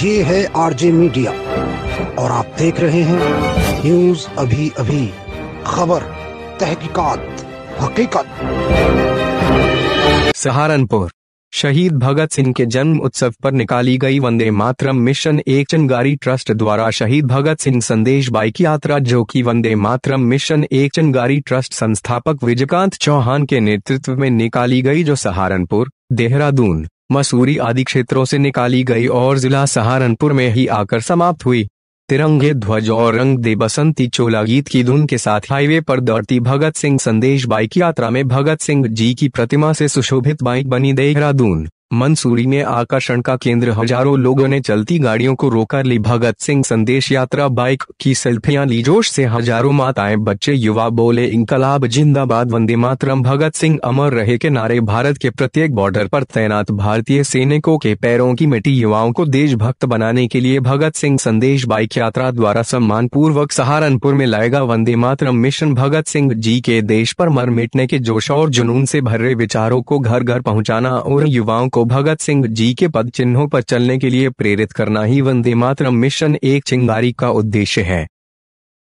ये है RJ media और आप देख रहे हैं न्यूज अभी अभी खबर तहकीकात हकीकत सहारनपुर शहीद भगत सिंह के जन्म उत्सव पर निकाली गई वंदे मातरम मिशन एक चंगारी ट्रस्ट द्वारा शहीद भगत सिंह संदेश बाइक यात्रा जो कि वंदे मातरम मिशन एक चंगारी ट्रस्ट संस्थापक विजयकांत चौहान के नेतृत्व में निकाली गई जो सहारनपुर देहरादून मसूरी आदि क्षेत्रों से निकाली गई और जिला सहारनपुर में ही आकर समाप्त हुई तिरंगे ध्वज और रंग दे बसंती चोला गीत की धुन के साथ हाईवे पर दौड़ती भगत सिंह संदेश बाइक यात्रा में भगत सिंह जी की प्रतिमा से सुशोभित बाइक बनी देहरादून मंसूरी में आकर्षण का केंद्र हजारों लोगों ने चलती गाड़ियों को रोका ली भगत सिंह संदेश यात्रा बाइक की सेल्फियां ली जोश से हजारों माताएं बच्चे युवा बोले इंकलाब जिंदाबाद वंदे मातरम भगत सिंह अमर रहे के नारे भारत के प्रत्येक बॉर्डर पर तैनात भारतीय सैनिकों के पैरों की मिट्टी युवाओं को देशभक्त बनाने के लिए भगत सिंह संदेश बाइक यात्रा द्वारा सम्मान पूर्वक सहारनपुर में लाएगा वंदे मातरम मिशन भगत सिंह जी के देश पर मर मिटने के जोश और जुनून से भरे विचारों को घर घर पहुँचाना और युवाओं को को भगत सिंह जी के पद चिन्हों पर चलने के लिए प्रेरित करना ही वंदे मातरम मिशन एक चिंगारी का उद्देश्य है